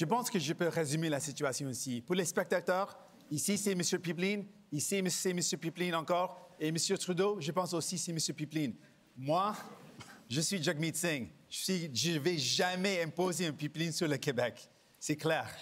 Je pense que je peux résumer la situation ici. Pour les spectateurs, ici c'est M. Pipeline, ici c'est M. Pipeline encore, et M. Trudeau, je pense aussi c'est M. Pipeline. Moi, je suis Jagmeet Singh. Je ne vais jamais imposer un pipeline sur le Québec. C'est clair.